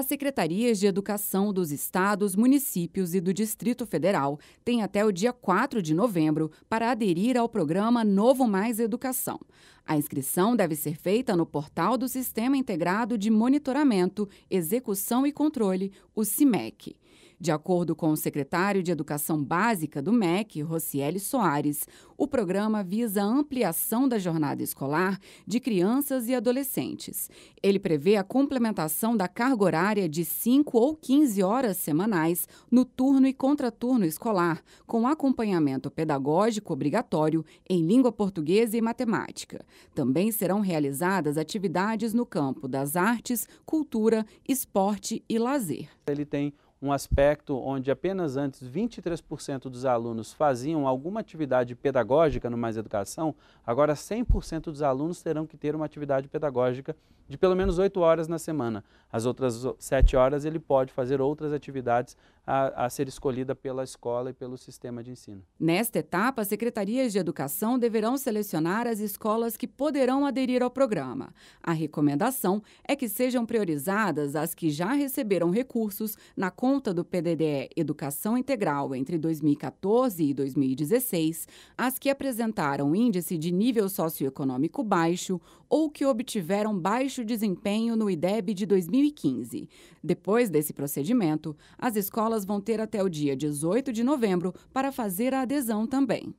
As secretarias de educação dos estados, municípios e do Distrito Federal têm até o dia 4 de novembro para aderir ao programa Novo Mais Educação. A inscrição deve ser feita no portal do Sistema Integrado de Monitoramento, Execução e Controle, o CIMEC. De acordo com o secretário de Educação Básica do MEC, Rocieli Soares, o programa visa a ampliação da jornada escolar de crianças e adolescentes. Ele prevê a complementação da carga horária de 5 ou 15 horas semanais no turno e contraturno escolar, com acompanhamento pedagógico obrigatório em língua portuguesa e matemática. Também serão realizadas atividades no campo das artes, cultura, esporte e lazer. Ele tem um aspecto onde apenas antes 23% dos alunos faziam alguma atividade pedagógica no Mais Educação, agora 100% dos alunos terão que ter uma atividade pedagógica de pelo menos 8 horas na semana. As outras 7 horas ele pode fazer outras atividades a, a, ser escolhida pela escola e pelo sistema de ensino. Nesta etapa, as secretarias de educação deverão selecionar as escolas que poderão aderir ao programa. A recomendação é que sejam priorizadas as que já receberam recursos na conta do PDDE Educação Integral entre 2014 e 2016, as que apresentaram índice de nível socioeconômico baixo ou que obtiveram baixo desempenho no IDEB de 2015. Depois desse procedimento, as escolas vão ter até o dia 18 de novembro para fazer a adesão também.